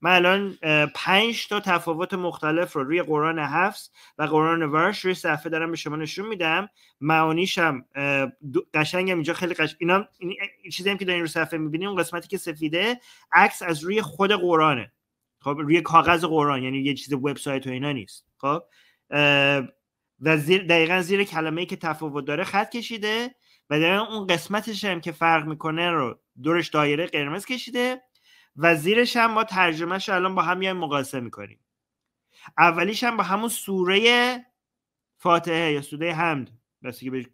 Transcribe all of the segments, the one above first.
من الان پنج تا تفاوت مختلف رو روی قرآن حفظ و قرآن ورش روی صفحه دارم به شما نشون میدم معانیشم قشنگم اینجا خیلی قش اینا این چیزی هم که دارین روی صفحه میبینین اون قسمتی که سفیده عکس از روی خود قرآنه خب روی کاغذ قرآن یعنی یه چیز وبسایت و اینا نیست خب و زیر دقیقا زیر کلمه ای که تفاوت داره خط کشیده و دقیقا اون قسمتش هم که فرق میکنه رو دورش دایره قرمز کشیده و زیرش هم ما ترجمهش الان با هم میایم مقایسه میکنیم اولیش هم با همون سوره فاتحه یا سوره حمد بس که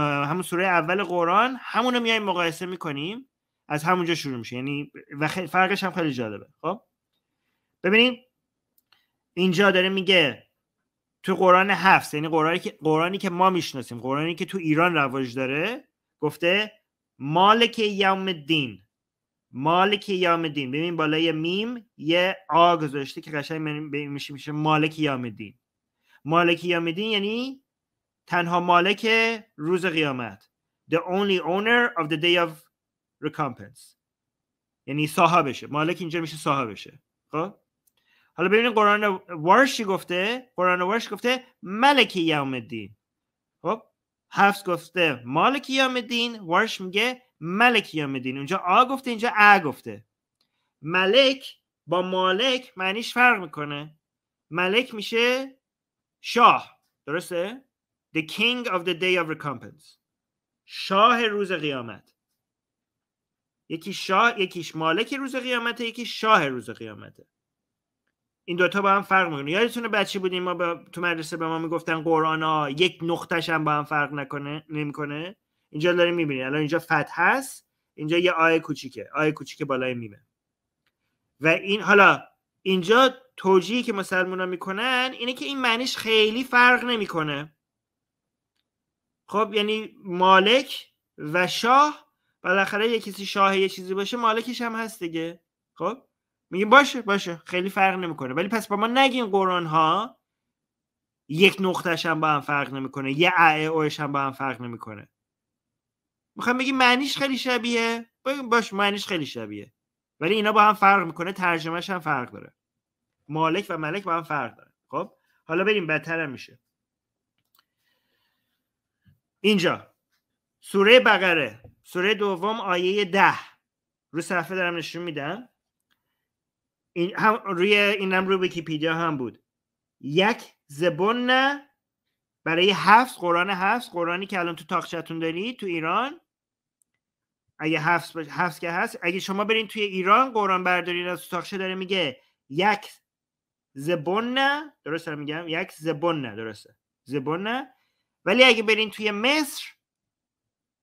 همون سوره اول قرآن همون رو میایم مقایسه میکنیم از همونجا شروع میشه یعنی و فرقش هم خیلی جالبه خب ببینیم اینجا داره میگه تو قرآن هفت یعنی قرآنی که قرآنی که ما میشناسیم قرآنی که تو ایران رواج داره گفته مالک یوم الدین مالک یام دین ببین بالای یه میم یه آ گذاشته که قشنگ میشه میشه مالک یام دین مالک یام یعنی تنها مالک روز قیامت the only owner of the day of recompense یعنی صاحبشه مالک اینجا میشه صاحبشه خب حالا ببینید قرآن وارشی گفته قرآن وارش گفته ملک یوم الدین خب حفظ گفته مالک یوم الدین وارش میگه ملک یا اونجا آ گفته اینجا ا گفته ملک با مالک معنیش فرق میکنه ملک میشه شاه درسته the king of the day of recompense شاه روز قیامت یکی شاه یکیش مالک روز قیامت یکی شاه روز قیامت این دوتا با هم فرق میکنه یادتونه بچه بودیم ما با... تو مدرسه به ما میگفتن قرآن ها یک نقطش هم با هم فرق نکنه نمیکنه اینجا داریم میبینید الان اینجا فتح هست اینجا یه آیه کوچیکه آیه کوچیکه بالای میمه و این حالا اینجا توجیهی که ها میکنن اینه که این معنیش خیلی فرق نمیکنه خب یعنی مالک و شاه بالاخره یه کسی شاه یه چیزی باشه مالکش هم هست دیگه خب میگیم باشه باشه خیلی فرق نمیکنه ولی پس با ما نگین قرآن ها یک نقطهش هم با هم فرق نمیکنه یه ا اوش هم با هم فرق نمیکنه میخوام میگی معنیش خیلی شبیه باش معنیش خیلی شبیه ولی اینا با هم فرق میکنه ترجمهش هم فرق داره مالک و ملک با هم فرق داره خب حالا بریم بدتر میشه اینجا سوره بقره سوره دوم آیه ده رو صفحه دارم نشون میدم این هم روی اینم روی ویکیپیدیا هم بود یک زبون برای هفت قرآن هفت قرآنی که الان تو چتون داری تو ایران اگه حفظ که هست اگه شما برین توی ایران قرآن بردارین از ساخشه داره میگه یک زبون نه درست میگم یک زبون نه درسته زبون نه ولی اگه برین توی مصر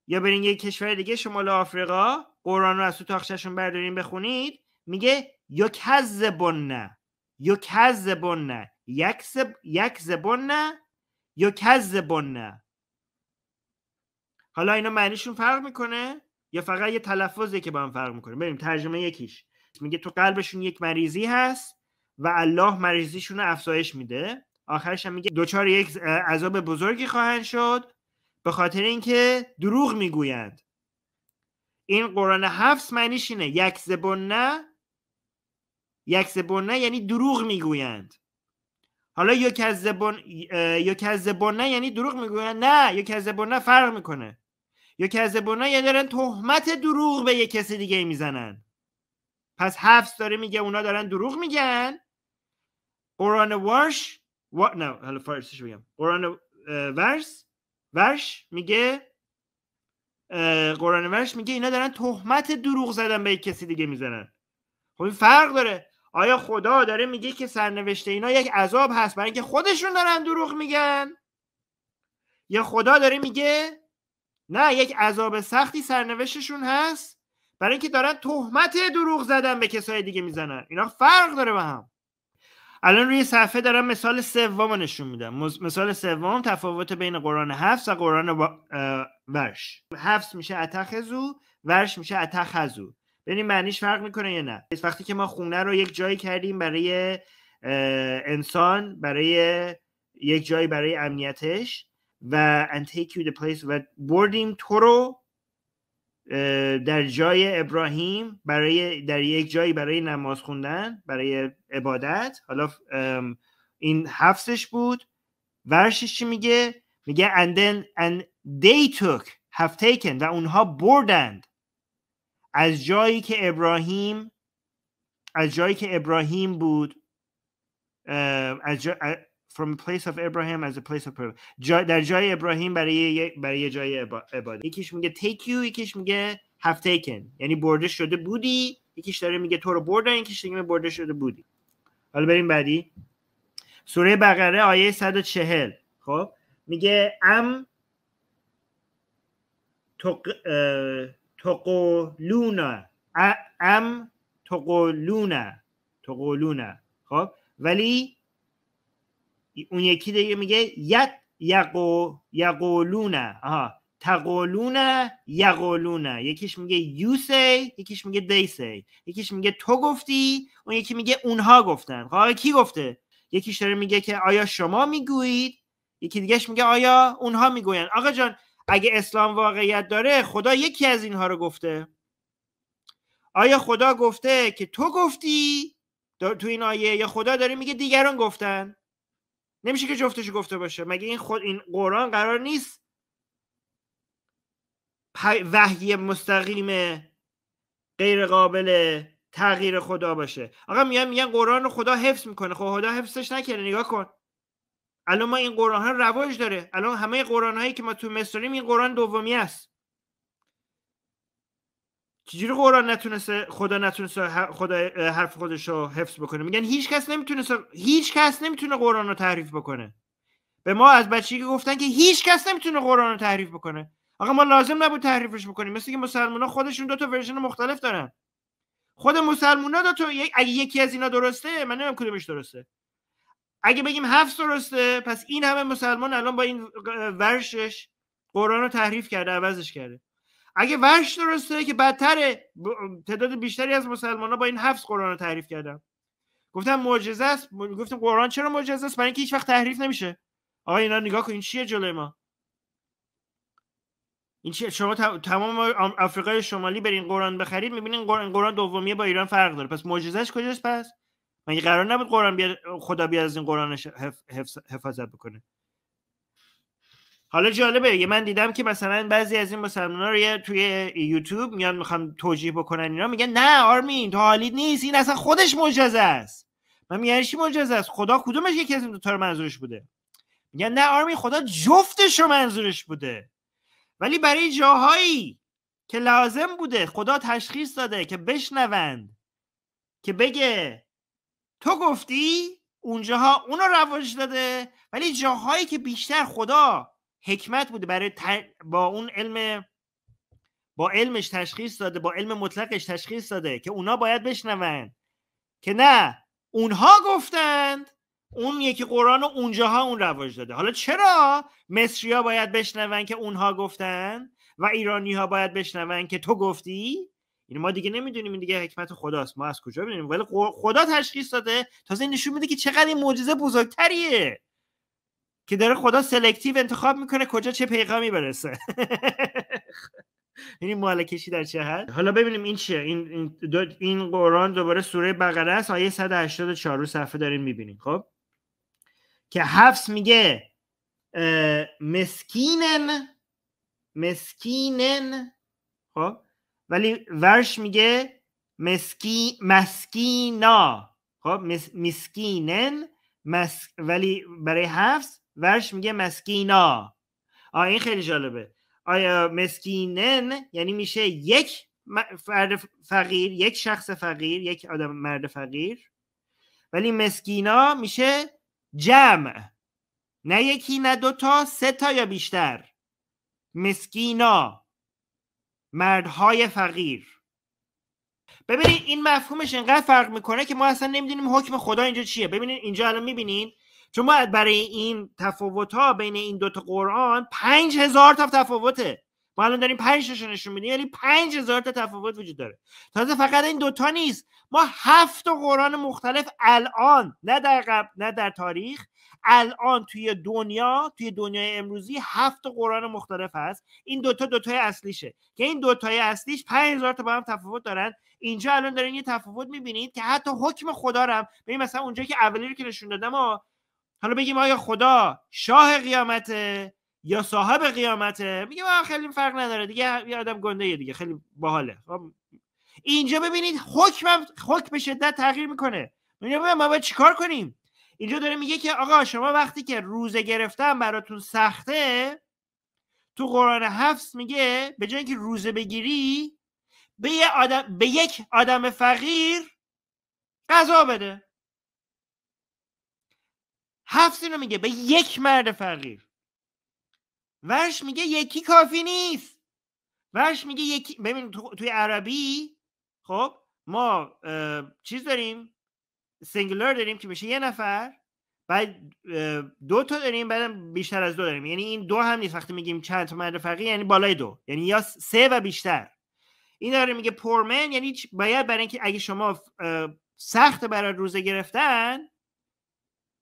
یا برین یک کشور دیگه شمال آفریقا قرآن رو از تو تاخششون بردارین بخونید میگه یک زبون نه یک زبون نه یک, زب... یک زبون نه یک زبون نه حالا اینا معنیشون فرق میکنه یا فقط یه تلفظی که با هم فرق میکنه بریم ترجمه یکیش میگه تو قلبشون یک مریضی هست و الله مریضیشون رو افزایش میده آخرش هم میگه دوچار یک عذاب بزرگی خواهند شد به خاطر اینکه دروغ میگویند این قرآن حفظ معنیش اینه یک نه یک نه یعنی دروغ میگویند حالا یک از زبون یک از نه یعنی دروغ میگویند نه یک از نه فرق میکنه یا کذبونا یا دارن تهمت دروغ به یه کسی دیگه میزنن پس حفظ داره میگه اونا دارن دروغ میگن قرآن ورش و... نه حالا فارسیش بگم قرآن ورش ورش میگه قرآن ورش میگه اینا دارن تهمت دروغ زدن به یک کسی دیگه میزنن خب این فرق داره آیا خدا داره میگه که سرنوشت اینا یک عذاب هست برای اینکه خودشون دارن دروغ میگن یا خدا داره میگه نه یک عذاب سختی سرنوشتشون هست برای اینکه دارن تهمت دروغ زدن به کسای دیگه میزنن اینا فرق داره با هم الان روی صفحه دارم مثال سوم نشون میدم مثال سوم تفاوت بین قرآن حفظ و قرآن ورش حفظ میشه اتخذو ورش میشه اتخذو ببین معنیش فرق میکنه یا نه وقتی که ما خونه رو یک جایی کردیم برای انسان برای یک جایی برای امنیتش و and take you place و بردیم تو رو در جای ابراهیم برای در یک جایی برای نماز خوندن برای عبادت حالا این حفظش بود ورشش چی میگه میگه and then and they took have taken و اونها بردند از جایی که ابراهیم از جایی که ابراهیم بود از, from place of Abraham as a place of prayer در جای ابراهیم برای برای جای عبادت یکیش میگه take you یکیش میگه have taken یعنی برده شده بودی یکیش داره میگه تو رو بردن یکیش دیگه برده شده بودی حالا بریم بعدی سوره بقره آیه 140 خب میگه ام تقولون ام تقولون تقولون خب ولی اون یکی دیگه میگه یت یقو یقولون آها تقولونه یقولونه یکیش میگه یو سی یکیش میگه دی سی یکیش میگه تو گفتی اون یکی میگه اونها گفتن خب کی گفته یکیش داره میگه که آیا شما میگویید یکی دیگهش میگه آیا اونها میگوین آقا جان اگه اسلام واقعیت داره خدا یکی از اینها رو گفته آیا خدا گفته که تو گفتی تو این آیه یا خدا داره میگه دیگران گفتن نمیشه که جفتش گفته باشه مگه این خود این قرآن قرار نیست وحی مستقیم غیر قابل تغییر خدا باشه آقا میگن میگن قرآن رو خدا حفظ میکنه خب خدا حفظش نکرده نگاه کن الان ما این قرآن ها رواج داره الان همه قرآن هایی که ما تو مصر این قرآن دومی است چجوری قرآن نتونسته خدا نتونسته خدا حرف خودش رو حفظ بکنه میگن هیچ کس هیچ کس نمیتونه قرآن رو تحریف بکنه به ما از بچگی گفتن که هیچ کس نمیتونه قرآن رو تحریف بکنه آقا ما لازم نبود تحریفش بکنیم مثل که مسلمان ها خودشون دو تا ورژن مختلف دارن خود مسلمان ها دو تا اگه یکی از اینا درسته من نمیدونم کدومش درسته اگه بگیم هفت درسته پس این همه مسلمان الان با این ورشش قرآن رو تحریف کرده عوضش کرده اگه وحش درسته که بدتره تعداد بیشتری از مسلمان ها با این حفظ قرآن رو تعریف کردم گفتم معجزه است گفتم قرآن چرا معجزه است برای اینکه هیچ وقت تحریف نمیشه آقا اینا نگاه کن این چیه جلوی ما این چیه شما تمام آفریقای شمالی برین قرآن بخرید میبینین قرآن قرآن دومیه با ایران فرق داره پس معجزش کجاست پس مگه قرار نبود قرآن بیاد خدا بیاد از این قرآن حفاظت بکنه حالا جالبه یه من دیدم که مثلا بعضی از این مسلمان رو یه توی یوتیوب میان میخوان توجیه بکنن اینا میگن نه آرمین تو حالی نیست این اصلا خودش معجزه است من میگن یعنی چی معجزه است خدا کدومش یکی از این دوتا رو منظورش بوده میگن نه آرمین خدا جفتش رو منظورش بوده ولی برای جاهایی که لازم بوده خدا تشخیص داده که بشنوند که بگه تو گفتی اونجاها اونو رواج داده ولی جاهایی که بیشتر خدا حکمت بوده برای با اون علم با علمش تشخیص داده با علم مطلقش تشخیص داده که اونا باید بشنوند که نه اونها گفتند اون یکی قرآن و اونجاها اون رواج داده حالا چرا مصری ها باید بشنوند که اونها گفتند و ایرانی ها باید بشنوند که تو گفتی این ما دیگه نمیدونیم این دیگه حکمت خداست ما از کجا ببینیم؟ ولی خدا تشخیص داده تازه نشون میده که چقدر این معجزه بزرگتریه که داره خدا سلکتیو انتخاب میکنه کجا چه پیغامی برسه این یعنی مالکشی در چه حد حالا ببینیم این چیه این این, قرآن دوباره سوره بقره است آیه 184 رو صفحه داریم میبینیم خب که حفظ میگه مسکینن مسکینن خب ولی ورش میگه مسکی مسکینا خب مس... مسکینن مس... ولی برای حفظ ورش میگه مسکینا آ این خیلی جالبه آیا مسکینن یعنی میشه یک فرد فقیر یک شخص فقیر یک آدم مرد فقیر ولی مسکینا میشه جمع نه یکی نه دوتا سه تا یا بیشتر مسکینا مردهای فقیر ببینید این مفهومش اینقدر فرق میکنه که ما اصلا نمیدونیم حکم خدا اینجا چیه ببینید اینجا الان میبینین چون ما برای این تفاوت ها بین این دوتا قرآن پنج هزار تا تفاوته ما الان داریم پنج تا نشون میدیم یعنی پنج هزار تا تفاوت وجود داره تازه فقط این دوتا نیست ما هفت قرآن مختلف الان نه در قبل نه در تاریخ الان توی دنیا توی دنیای امروزی هفت قرآن مختلف هست این دوتا دوتای اصلیشه که این دوتای اصلیش 5000 تا با هم تفاوت دارن اینجا الان دارین یه تفاوت میبینید که حتی حکم خدا رم ببین مثلا اونجا که اولی رو که نشون دادم حالا بگیم آیا خدا شاه قیامته یا صاحب قیامته میگه آه خیلی فرق نداره دیگه یه آدم گنده یه دیگه خیلی باحاله خب، اینجا ببینید حکم حکم به شدت تغییر میکنه اینجا ما باید چیکار کنیم اینجا داره میگه که آقا شما وقتی که روزه گرفتن براتون سخته تو قرآن حفظ میگه به جای اینکه روزه بگیری به, یه آدم، به یک آدم فقیر غذا بده هفت رو میگه به یک مرد فقیر ورش میگه یکی کافی نیست ورش میگه یکی ببین تو... توی عربی خب ما چیز داریم سنگلر داریم که میشه یه نفر بعد دو تا داریم بعد بیشتر از دو داریم یعنی این دو هم نیست وقتی میگیم چند تا مرد فقیر یعنی بالای دو یعنی یا سه و بیشتر این داره میگه پورمن یعنی باید برای اینکه اگه شما سخت برای روزه گرفتن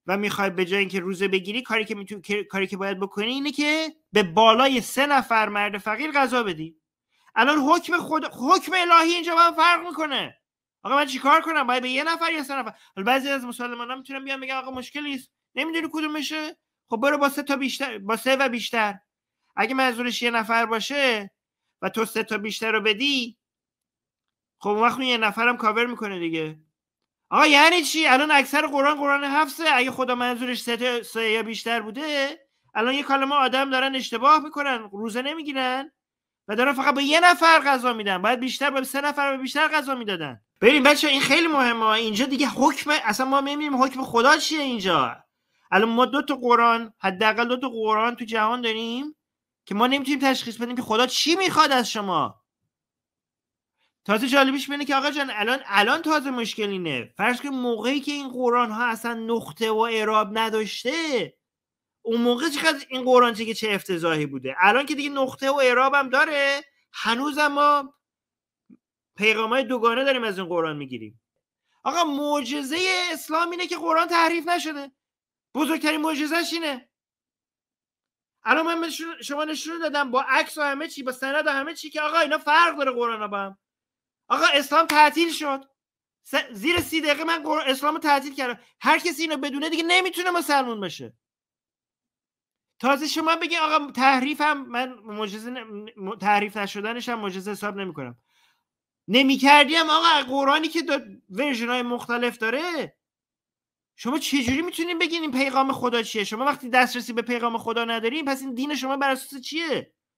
و میخوای به جای اینکه روزه بگیری کاری که میتو... کاری که باید بکنی اینه که به بالای سه نفر مرد فقیر غذا بدی الان حکم خود حکم الهی اینجا با فرق میکنه آقا من چیکار کنم باید به یه نفر یا سه نفر بعضی از هم میتونن بیان بگن آقا مشکلی نیست نمیدونی کدومشه خب برو با سه تا بیشتر با سه و بیشتر اگه منظورش یه نفر باشه و تو سه تا بیشتر رو بدی خب اون وقت یه نفرم کاور میکنه دیگه آقا یعنی چی الان اکثر قرآن قرآن حفظه اگه خدا منظورش سه, سه یا بیشتر بوده الان یه کلمه آدم دارن اشتباه میکنن روزه نمیگیرن و دارن فقط به یه نفر غذا میدن باید بیشتر به سه نفر به بیشتر غذا میدادن بریم بچه این خیلی مهمه اینجا دیگه حکم اصلا ما میبینیم حکم خدا چیه اینجا الان ما دو تا قرآن حداقل دو تا قرآن تو جهان داریم که ما نمیتونیم تشخیص بدیم که خدا چی میخواد از شما تازه جالبیش بینه که آقا جان الان الان تازه مشکل اینه فرض که موقعی که این قرآن ها اصلا نقطه و اعراب نداشته اون موقع چقدر این قرآن که چه افتضاحی بوده الان که دیگه نقطه و اعراب هم داره هنوز ما پیغام های دوگانه داریم از این قرآن میگیریم آقا معجزه اسلام اینه که قرآن تحریف نشده بزرگترین معجزش اینه الان من شما نشون دادم با عکس و همه چی با سند و همه چی که آقا اینا فرق داره قرآن با هم آقا اسلام تعطیل شد زیر سی دقیقه من اسلام رو تعطیل کردم هر کسی اینو بدونه دیگه نمیتونه مسلمون بشه تازه شما بگین آقا تحریف هم من مجزه تحریف نشدنش هم حساب نمیکنم نمیکردیم آقا قرآنی که ورژن های مختلف داره شما چجوری میتونین بگین این پیغام خدا چیه شما وقتی دسترسی به پیغام خدا ندارین پس این دین شما بر اساس چیه